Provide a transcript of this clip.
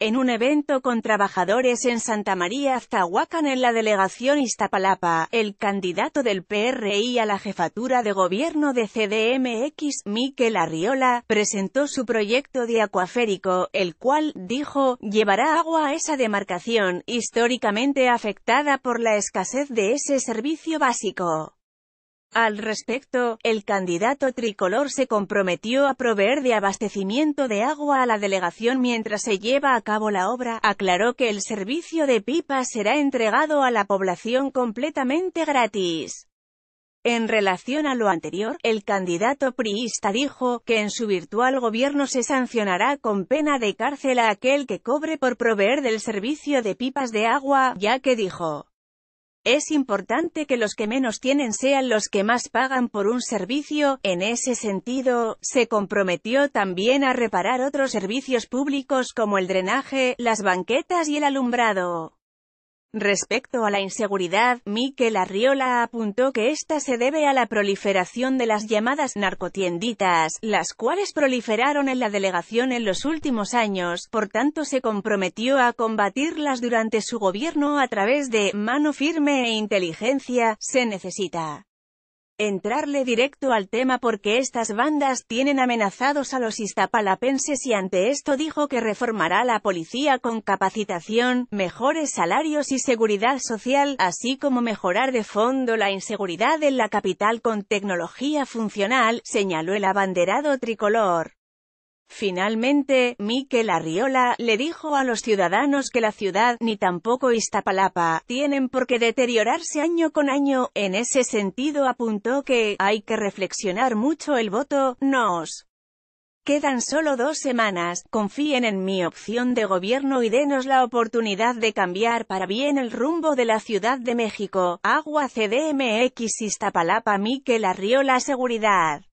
en un evento con trabajadores en Santa María Aztahuacán en la delegación Iztapalapa, el candidato del PRI a la jefatura de gobierno de CDMX, Miquel Arriola, presentó su proyecto de acuaférico, el cual, dijo, llevará agua a esa demarcación, históricamente afectada por la escasez de ese servicio básico. Al respecto, el candidato tricolor se comprometió a proveer de abastecimiento de agua a la delegación mientras se lleva a cabo la obra, aclaró que el servicio de pipas será entregado a la población completamente gratis. En relación a lo anterior, el candidato priista dijo que en su virtual gobierno se sancionará con pena de cárcel a aquel que cobre por proveer del servicio de pipas de agua, ya que dijo es importante que los que menos tienen sean los que más pagan por un servicio, en ese sentido, se comprometió también a reparar otros servicios públicos como el drenaje, las banquetas y el alumbrado. Respecto a la inseguridad, Miquel Arriola apuntó que esta se debe a la proliferación de las llamadas narcotienditas, las cuales proliferaron en la delegación en los últimos años, por tanto se comprometió a combatirlas durante su gobierno a través de mano firme e inteligencia, se necesita entrarle directo al tema porque estas bandas tienen amenazados a los istapalapenses y ante esto dijo que reformará la policía con capacitación, mejores salarios y seguridad social, así como mejorar de fondo la inseguridad en la capital con tecnología funcional, señaló el abanderado tricolor. Finalmente, Miquel Arriola, le dijo a los ciudadanos que la ciudad, ni tampoco Iztapalapa, tienen por qué deteriorarse año con año, en ese sentido apuntó que, hay que reflexionar mucho el voto, nos quedan solo dos semanas, confíen en mi opción de gobierno y denos la oportunidad de cambiar para bien el rumbo de la Ciudad de México, Agua CDMX Iztapalapa Miquel Arriola Seguridad.